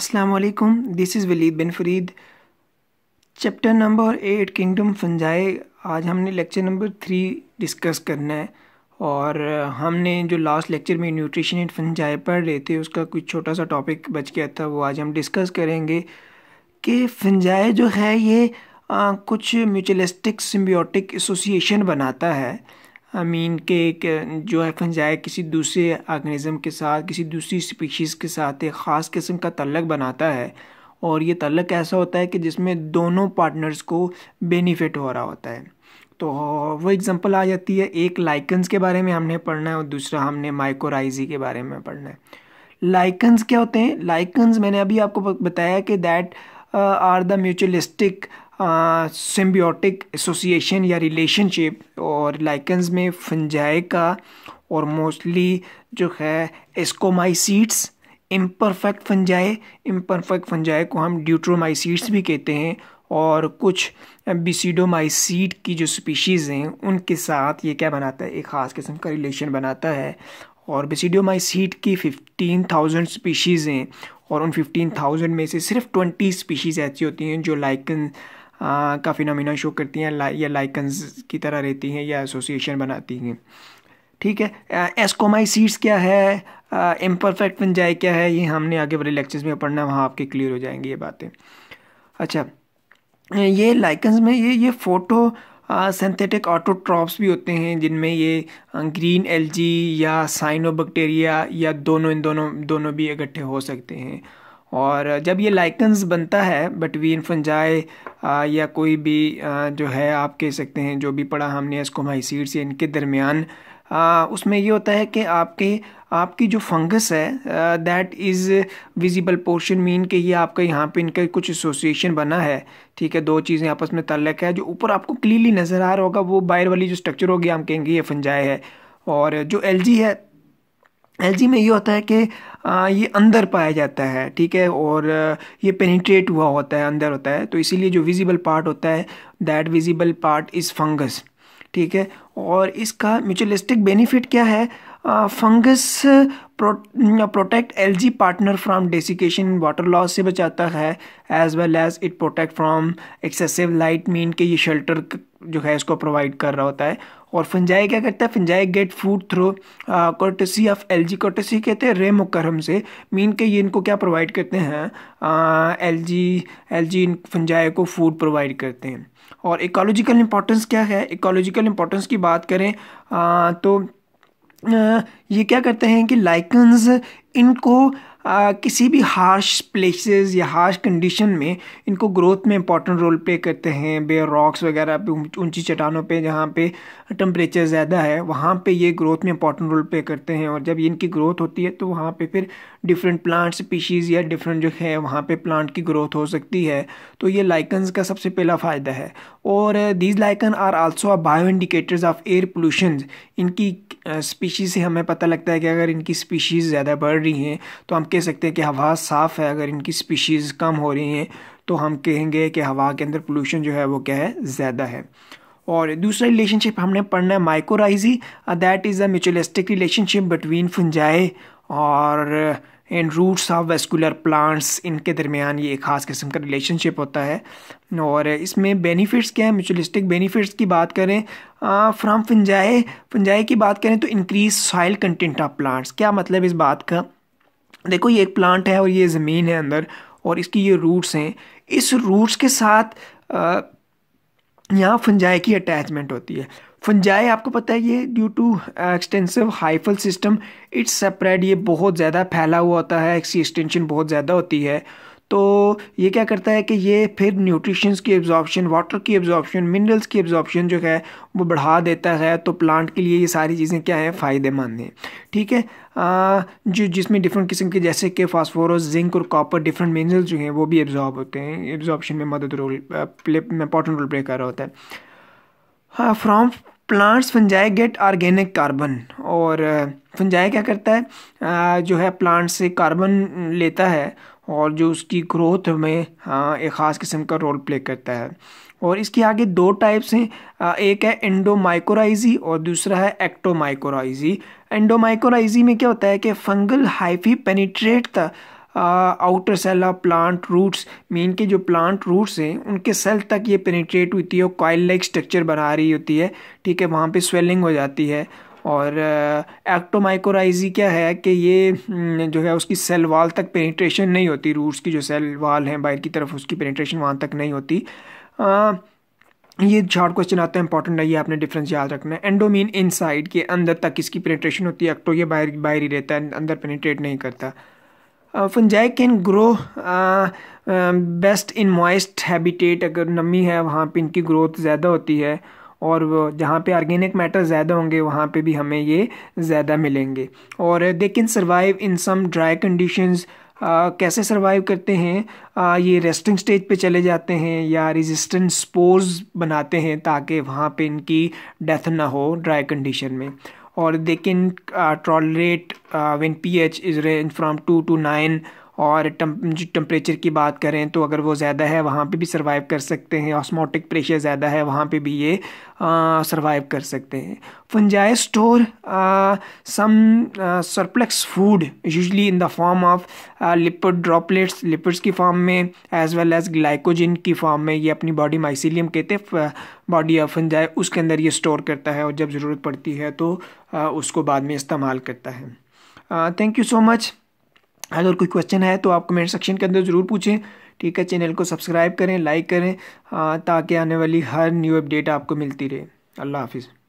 असलकुम this is Waleed bin Fareed chapter number eight kingdom fungi आज हमने लेक्चर नंबर थ्री डिस्कस करना है और uh, हमने जो लास्ट लेक्चर में न्यूट्रिशन एंड फंजाए पढ़ रहे थे उसका कुछ छोटा सा टॉपिक बच गया था वो आज हम डिस्कस करेंगे कि फंजाए जो है ये आ, uh, कुछ म्यूचुअलिस्टिक सिम्बियोटिक एसोसिएशन बनाता है अमीन के एक जो है फंजाई किसी दूसरे ऑर्गेनिज़म के साथ किसी दूसरी स्पीशीज़ के साथ एक ख़ास किस्म का तल्लक बनाता है और ये तल्लक ऐसा होता है कि जिसमें दोनों पार्टनर्स को बेनिफिट हो रहा होता है तो वो एग्ज़ाम्पल आ जाती है एक लाइकन्स के बारे में हमने पढ़ना है और दूसरा हमने माइकोराइजी के बारे में पढ़ना है लाइकन्स क्या होते हैं लाइकन्स मैंने अभी आपको बताया कि that are the mutualistic symbiotic association या रिलेशनशिप और लाइकन्स में फंजाए का और मोस्टली जो है ascomycetes imperfect fungi imperfect fungi को हम ड्यूट्रोमाइसीट्स भी कहते हैं और कुछ बिसीडोमाइसीट की जो स्पीशीज़ हैं उनके साथ ये क्या बनाता है एक ख़ास किस्म का रिलेशन बनाता है और बिसीडोमाइसीट की फिफ्टीन थाउजेंड स्पीशीज़ हैं और उन फिफ्टीन थाउजेंड में से सिर्फ ट्वेंटी स्पीशीज़ ऐसी होती हैं जो लाइकन हाँ, काफ़ी फिनोमिना शो करती हैं ला, या लाइकन्स की तरह रहती हैं या एसोसिएशन बनाती हैं ठीक है एस्कोमाइसीड्स क्या है इम्परफेक्ट फंजाई क्या है ये हमने आगे वाले लेक्चर्स में पढ़ना है वहाँ आपके क्लियर हो जाएंगी ये बातें अच्छा ये लाइकन्स में ये ये फोटो सिंथेटिक ऑटोट्रॉप्स भी होते हैं जिनमें ये ग्रीन एलजी या साइनोबैक्टीरिया या दोनों इन दोनों दोनों भी इकट्ठे हो सकते हैं और जब ये लाइकन्स बनता है बटवीन फंजाए या कोई भी जो है आप कह सकते हैं जो भी पढ़ा हमने इसको एस्कोमाइसीड्स से इनके दरमियान उसमें ये होता है कि आपके आपकी जो फंगस है that is visible portion mean कि ये आपका यहाँ पे इनका कुछ एसोसिएशन बना है ठीक है दो चीज़ें आपस में तल्लक है जो ऊपर आपको क्लियरली नज़र आ रहा होगा वो बाहर वाली जो स्ट्रक्चर होगी हम कहेंगे ये फंजाए है और जो एल है एल में ये होता है कि ये अंदर पाया जाता है ठीक है और ये पेनिट्रेट हुआ होता है अंदर होता है तो इसीलिए जो विजिबल पार्ट होता है that visible part is fungus ठीक है और इसका म्यूचुअलिस्टिक बेनिफिट क्या है fungus protect the partner from desiccation water loss से बचाता है as well as it protect from excessive light mean के ये शेल्टर जो है इसको प्रोवाइड कर रहा होता है और फंजाई क्या करता है fungi get food through courtesy of algae courtesy कहते हैं रेम मुकरम से मीन के ये इनको क्या प्रोवाइड करते हैं एल जी एल जी इन फंजाई को फूड प्रोवाइड करते हैं और इकोलॉजिकल इम्पोर्टेंस क्या है इकोलॉजिकल इम्पोर्टेंस की बात करें आ, uh, तो आ, uh, ये क्या करते हैं कि लाइकन्स इनको आ, किसी भी हार्श प्लेसेस या हार्श कंडीशन में इनको ग्रोथ में इंपॉर्टेंट रोल प्ले करते हैं बेयर रॉक्स वगैरह पे ऊंची चट्टानों पे जहाँ पे टम्परेचर ज़्यादा है वहाँ पे ये ग्रोथ में इंपॉर्टेंट रोल प्ले करते हैं और जब इनकी ग्रोथ होती है तो वहाँ पे फिर डिफरेंट प्लांट स्पीशीज़ या डिफरेंट जो है वहाँ पर प्लांट की ग्रोथ हो सकती है तो ये लाइकन्स का सबसे पहला फ़ायदा है और these lichen are also bio indicators of air pollution इनकी स्पीशीज़ से हमें पता लगता है कि अगर इनकी स्पीशीज़ ज़्यादा बढ़ रही हैं तो हम कह सकते हैं कि हवा साफ़ है अगर इनकी स्पीशीज़ कम हो रही हैं तो हम कहेंगे कि हवा के अंदर पोल्यूशन जो है वो क्या है ज़्यादा है और दूसरा रिलेशनशिप हमने पढ़ना है mycorrhizae that is a mutualistic relationship between fungi और and roots of vascular plants इनके दरमियान ये एक ख़ास किस्म का रिलेशनशिप होता है और इसमें बेनिफिट्स क्या है म्यूचुअलिस्टिक बेनिफिट्स की बात करें फ्राम फंजाए फंजाए की बात करें तो increase soil content of plants क्या मतलब इस बात का देखो ये एक प्लांट है और ये ज़मीन है अंदर और इसकी ये रूट्स हैं इस रूट्स के साथ यहाँ फंजाई की अटैचमेंट होती है फंजाई आपको पता है ये due to extensive hyphal system it's separate ये बहुत ज़्यादा फैला हुआ होता है इसकी एक्सटेंशन बहुत ज़्यादा होती है तो ये क्या करता है कि ये फिर न्यूट्रिशंस की एब्जॉर्बशन वाटर की एब्जॉर्बशन मिनरल्स की एब्जॉर्प्शन जो है वो बढ़ा देता है तो प्लांट के लिए ये सारी चीज़ें क्या हैं फ़ायदेमंद हैं ठीक है आ, जो जिसमें डिफरेंट किस्म के जैसे कि फास्फोरस जिंक और कॉपर डिफरेंट मिनरल्स जो हैं वो भी एब्जॉर्ब होते हैं एब्जॉर्बशन में मदद role play important role play कर रहा होता है हाँ from plants fungi get organic carbon और फंजाई uh, क्या करता है आ, uh, जो है प्लांट से कार्बन लेता है और जो उसकी ग्रोथ में हाँ एक ख़ास किस्म का रोल प्ले करता है और इसके आगे दो टाइप्स हैं uh, एक है एंडोमाइकोराइजी और दूसरा है एक्टोमाइकोराइजी एंडोमाइकोराइजी में क्या होता है कि fungal hyphae penetrate the outer cell of plant roots mean के जो प्लांट रूट्स हैं उनके सेल तक ये पेनिट्रेट होती है और कॉयल लाइक स्ट्रक्चर बना रही होती है ठीक है वहाँ पे स्वेलिंग हो जाती है और एक्टोमाइकोराइजी क्या है कि ये हम्म, जो है उसकी सेल वाल तक पेनिट्रेशन नहीं होती रूट्स की जो सेल वाल हैं बाहर की तरफ उसकी पेनिट्रेशन वहाँ तक नहीं होती आ, ये शॉर्ट क्वेश्चन आता है इंपॉर्टेंट है ये आपने डिफरेंस याद रखना है एंडोमीन इनसाइड के अंदर तक इसकी पेनिट्रेशन होती है एक्टो तो ये बाहर बाहर ही रहता है अंदर पेनिट्रेट नहीं करता fungi can grow best in moist habitat अगर नमी है वहाँ पे इनकी ग्रोथ ज़्यादा होती है और जहाँ पे ऑर्गेनिक मैटर ज़्यादा होंगे वहाँ पे भी हमें ये ज़्यादा मिलेंगे और they can survive in some dry conditions कैसे सर्वाइव करते हैं आ, ये रेस्टिंग स्टेज पे चले जाते हैं या रेजिस्टेंट स्पोर्स बनाते हैं ताकि वहाँ पे इनकी डेथ ना हो ड्राई कंडीशन में or they can uh, tolerate uh, when pH is range from 2 to 9 और टम्परेचर की बात करें तो अगर वो ज़्यादा है वहाँ पे भी सर्वाइव कर सकते हैं ऑस्मोटिक प्रेशर ज़्यादा है वहाँ पे भी ये सर्वाइव कर सकते हैं fungi store some surplus food usually in the form of lipid droplets lipids की फॉर्म में एज वेल एज ग्लाइकोजिन की फॉर्म में ये अपनी बॉडी माइसिलियम कहते हैं बॉडी ऑफ फंजाए उसके अंदर ये स्टोर करता है और जब ज़रूरत पड़ती है तो उसको बाद में इस्तेमाल करता है थैंक यू सो मच अगर कोई क्वेश्चन है तो आप कमेंट सेक्शन के अंदर ज़रूर पूछें ठीक है चैनल को सब्सक्राइब करें लाइक करें हाँ, ताकि आने वाली हर न्यू अपडेट आपको मिलती रहे अल्लाह हाफिज़